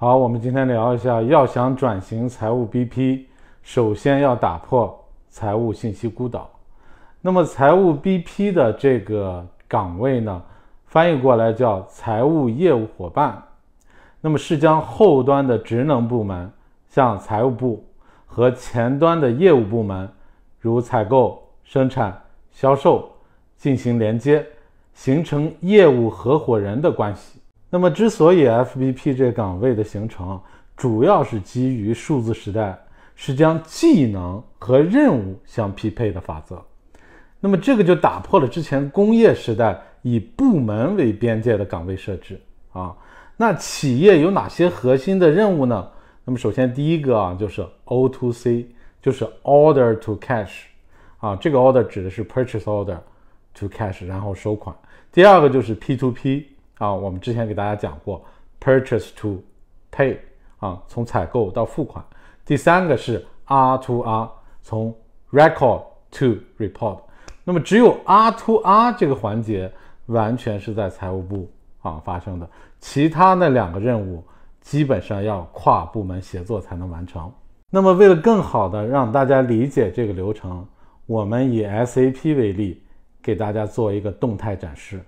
好，我们今天聊一下，要想转型财务 BP，首先要打破财务信息孤岛。那么，财务 BP 的这个岗位呢，翻译过来叫财务业务伙伴。那么，是将后端的职能部门向财务部和前端的业务部门，如采购、生产、销售进行连接，形成业务合伙人的关系。那么，之所以 F B P 这个岗位的形成，主要是基于数字时代是将技能和任务相匹配的法则。那么，这个就打破了之前工业时代以部门为边界的岗位设置啊。那企业有哪些核心的任务呢？那么，首先第一个啊，就是 O to C，就是 Order to Cash，啊，这个 Order 指的是 Purchase Order to Cash，然后收款。第二个就是 P to P。啊，我们之前给大家讲过，purchase to pay，啊，从采购到付款。第三个是 R to R，从 record to report。那么只有 R to R 这个环节完全是在财务部啊发生的，其他那两个任务基本上要跨部门协作才能完成。那么为了更好的让大家理解这个流程，我们以 SAP 为例，给大家做一个动态展示。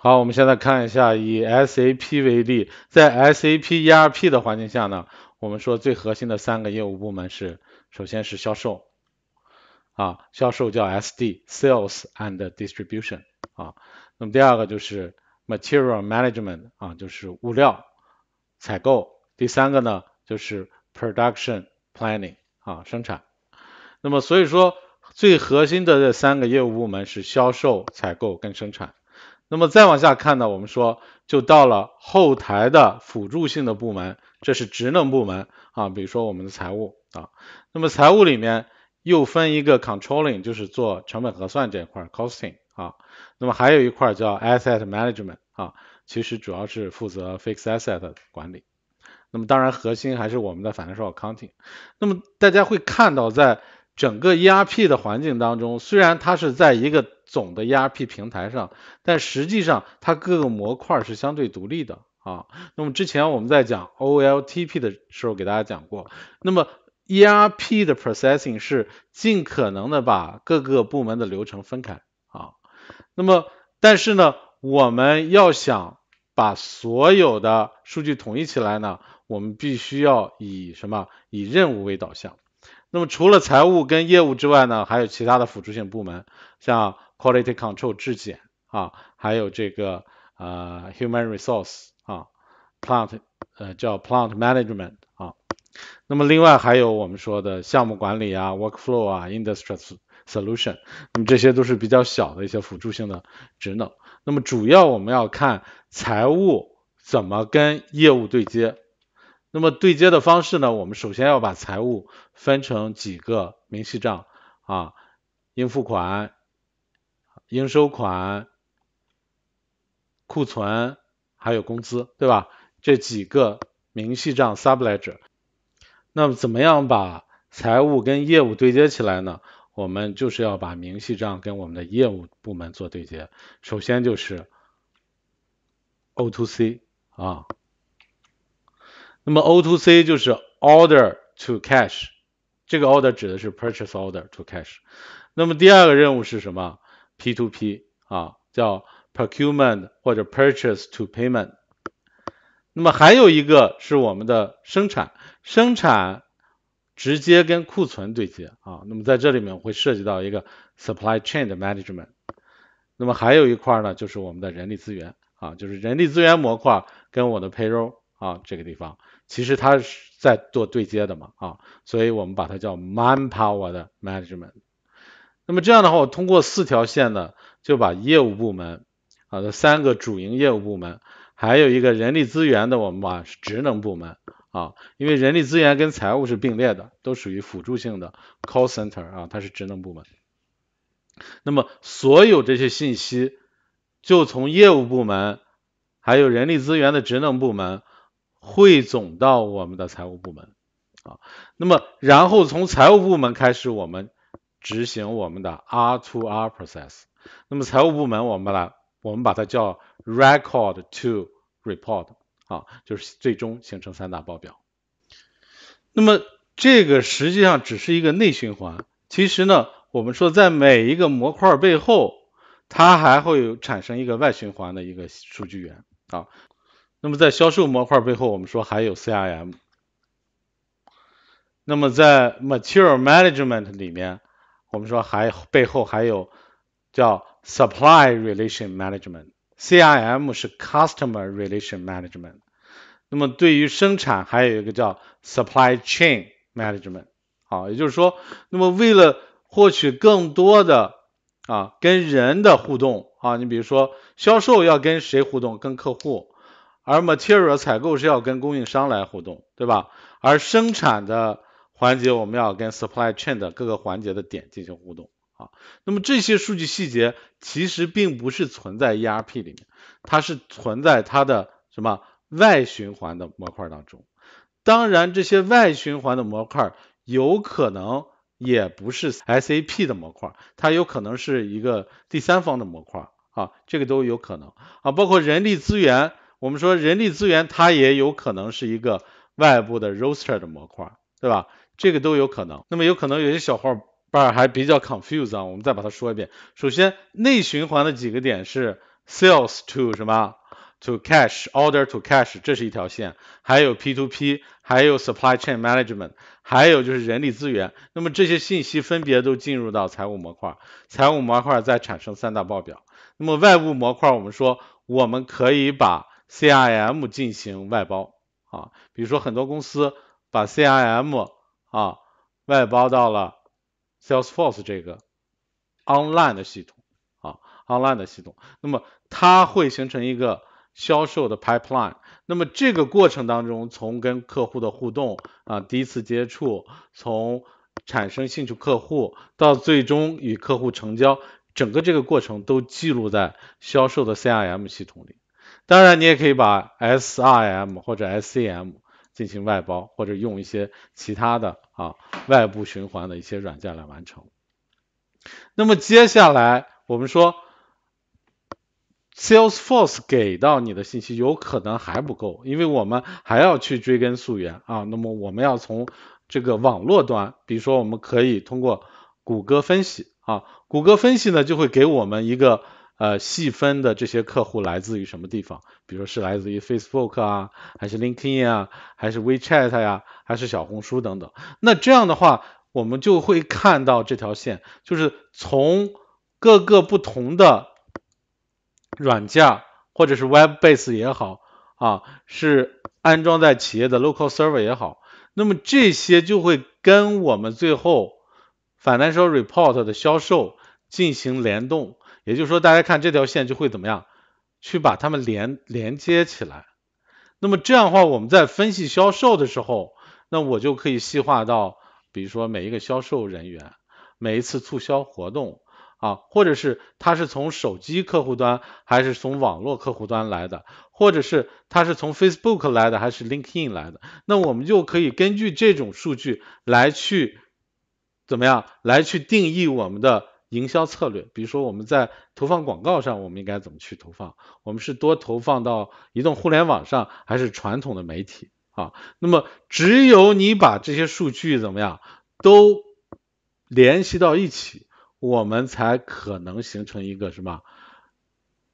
好，我们现在看一下，以 SAP 为例，在 SAP ERP 的环境下呢，我们说最核心的三个业务部门是，首先是销售，啊，销售叫 SD Sales and Distribution 啊，那么第二个就是 Material Management 啊，就是物料采购，第三个呢就是 Production Planning 啊，生产。那么所以说最核心的这三个业务部门是销售、采购跟生产。那么再往下看呢，我们说就到了后台的辅助性的部门，这是职能部门啊，比如说我们的财务啊。那么财务里面又分一个 controlling，就是做成本核算这一块 costing 啊。那么还有一块叫 asset management 啊，其实主要是负责 fixed asset 管理。那么当然核心还是我们的 financial accounting。那么大家会看到，在整个 ERP 的环境当中，虽然它是在一个总的 ERP 平台上，但实际上它各个模块是相对独立的啊。那么之前我们在讲 OLTP 的时候给大家讲过，那么 ERP 的 processing 是尽可能的把各个部门的流程分开啊。那么但是呢，我们要想把所有的数据统一起来呢，我们必须要以什么？以任务为导向。那么除了财务跟业务之外呢，还有其他的辅助性部门，像。Quality Control 质检啊，还有这个呃 Human Resource 啊，Plant 呃叫 Plant Management 啊，那么另外还有我们说的项目管理啊，Workflow 啊，Industry Solution，那么这些都是比较小的一些辅助性的职能。那么主要我们要看财务怎么跟业务对接。那么对接的方式呢，我们首先要把财务分成几个明细账啊，应付款。应收款、库存还有工资，对吧？这几个明细账 subledger。那么怎么样把财务跟业务对接起来呢？我们就是要把明细账跟我们的业务部门做对接。首先就是 O to C 啊。那么 O to C 就是 Order to Cash。这个 Order 指的是 Purchase Order to Cash。那么第二个任务是什么？P to P 啊，叫 Procurement 或者 Purchase to Payment。那么还有一个是我们的生产，生产直接跟库存对接啊。那么在这里面会涉及到一个 Supply Chain 的 Management。那么还有一块呢，就是我们的人力资源啊，就是人力资源模块跟我的 Payroll 啊这个地方，其实它是在做对接的嘛啊，所以我们把它叫 Manpower 的 Management。那么这样的话，我通过四条线呢，就把业务部门啊的三个主营业务部门，还有一个人力资源的我们把职能部门啊，因为人力资源跟财务是并列的，都属于辅助性的 call center 啊，它是职能部门。那么所有这些信息就从业务部门，还有人力资源的职能部门汇总到我们的财务部门啊。那么然后从财务部门开始，我们。执行我们的 R to R process，那么财务部门我们它我们把它叫 record to report，啊，就是最终形成三大报表。那么这个实际上只是一个内循环，其实呢，我们说在每一个模块背后，它还会有产生一个外循环的一个数据源啊。那么在销售模块背后，我们说还有 CRM，那么在 material management 里面。我们说还背后还有叫 supply relation management，CRM 是 customer relation management。那么对于生产还有一个叫 supply chain management。好，也就是说，那么为了获取更多的啊跟人的互动啊，你比如说销售要跟谁互动？跟客户。而 material 采购是要跟供应商来互动，对吧？而生产的。环节，我们要跟 supply chain 的各个环节的点进行互动啊。那么这些数据细节其实并不是存在 ERP 里面，它是存在它的什么外循环的模块当中。当然，这些外循环的模块有可能也不是 SAP 的模块，它有可能是一个第三方的模块啊，这个都有可能啊。包括人力资源，我们说人力资源它也有可能是一个外部的 roster 的模块。对吧？这个都有可能。那么有可能有些小伙伴还比较 confuse 啊，我们再把它说一遍。首先，内循环的几个点是 sales to 什么 to cash，order to cash，这是一条线。还有 P to P，还有 supply chain management，还有就是人力资源。那么这些信息分别都进入到财务模块，财务模块再产生三大报表。那么外部模块，我们说我们可以把 CRM 进行外包啊，比如说很多公司。把 CRM 啊外包到了 Salesforce 这个 online 的系统啊 online 的系统，那么它会形成一个销售的 pipeline。那么这个过程当中，从跟客户的互动啊第一次接触，从产生兴趣客户到最终与客户成交，整个这个过程都记录在销售的 CRM 系统里。当然，你也可以把 s r m 或者 SCM。进行外包或者用一些其他的啊外部循环的一些软件来完成。那么接下来我们说，Salesforce 给到你的信息有可能还不够，因为我们还要去追根溯源啊。那么我们要从这个网络端，比如说我们可以通过谷歌分析啊，谷歌分析呢就会给我们一个。呃，细分的这些客户来自于什么地方？比如是来自于 Facebook 啊，还是 LinkedIn 啊，还是 WeChat 呀，还是小红书等等。那这样的话，我们就会看到这条线，就是从各个不同的软件，或者是 Web-based 也好啊，是安装在企业的 Local Server 也好，那么这些就会跟我们最后 Financial Report 的销售。进行联动，也就是说，大家看这条线就会怎么样，去把它们连连接起来。那么这样的话，我们在分析销售的时候，那我就可以细化到，比如说每一个销售人员，每一次促销活动啊，或者是他是从手机客户端还是从网络客户端来的，或者是他是从 Facebook 来的还是 LinkedIn 来的，那我们就可以根据这种数据来去怎么样，来去定义我们的。营销策略，比如说我们在投放广告上，我们应该怎么去投放？我们是多投放到移动互联网上，还是传统的媒体？啊，那么只有你把这些数据怎么样都联系到一起，我们才可能形成一个什么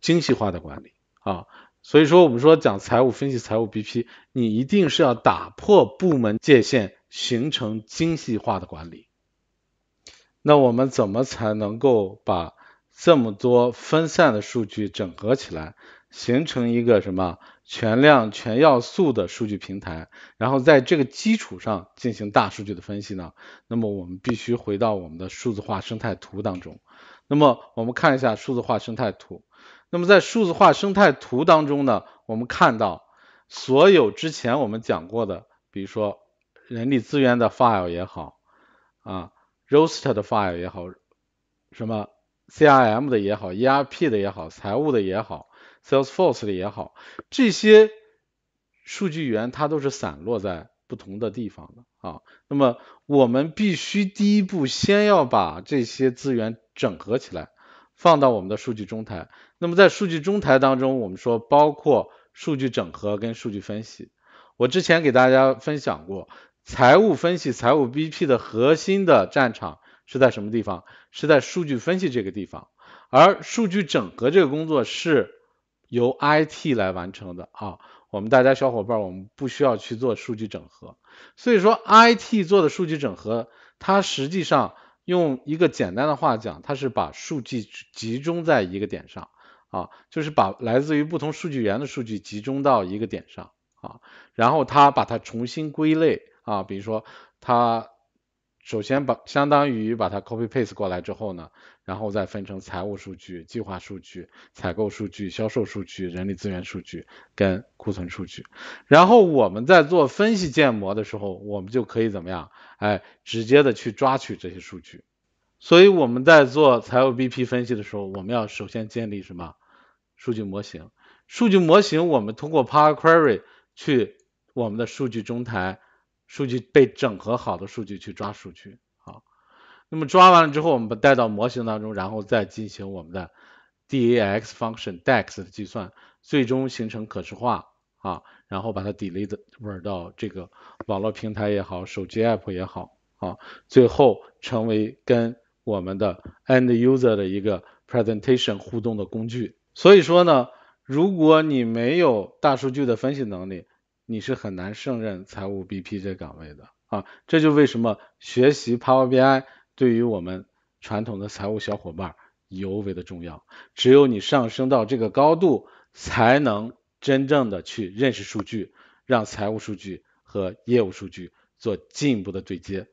精细化的管理啊？所以说，我们说讲财务分析、财务 BP，你一定是要打破部门界限，形成精细化的管理。那我们怎么才能够把这么多分散的数据整合起来，形成一个什么全量、全要素的数据平台？然后在这个基础上进行大数据的分析呢？那么我们必须回到我们的数字化生态图当中。那么我们看一下数字化生态图。那么在数字化生态图当中呢，我们看到所有之前我们讲过的，比如说人力资源的 file 也好，啊。Roster 的 file 也好，什么 CRM 的也好，ERP 的也好，财务的也好，Salesforce 的也好，这些数据源它都是散落在不同的地方的啊。那么我们必须第一步先要把这些资源整合起来，放到我们的数据中台。那么在数据中台当中，我们说包括数据整合跟数据分析。我之前给大家分享过。财务分析、财务 BP 的核心的战场是在什么地方？是在数据分析这个地方，而数据整合这个工作是由 IT 来完成的啊。我们大家小伙伴，我们不需要去做数据整合，所以说 IT 做的数据整合，它实际上用一个简单的话讲，它是把数据集中在一个点上啊，就是把来自于不同数据源的数据集中到一个点上啊，然后它把它重新归类。啊，比如说，它首先把相当于把它 copy paste 过来之后呢，然后再分成财务数据、计划数据、采购数据、销售数据、人力资源数据跟库存数据。然后我们在做分析建模的时候，我们就可以怎么样？哎，直接的去抓取这些数据。所以我们在做财务 BP 分析的时候，我们要首先建立什么？数据模型。数据模型我们通过 Power Query 去我们的数据中台。数据被整合好的数据去抓数据啊，那么抓完了之后，我们把带到模型当中，然后再进行我们的 DAX function DAX 的计算，最终形成可视化啊，然后把它 deliver 到这个网络平台也好，手机 app 也好啊，最后成为跟我们的 end user 的一个 presentation 互动的工具。所以说呢，如果你没有大数据的分析能力，你是很难胜任财务 BP 这岗位的啊，这就为什么学习 Power BI 对于我们传统的财务小伙伴尤为的重要。只有你上升到这个高度，才能真正的去认识数据，让财务数据和业务数据做进一步的对接。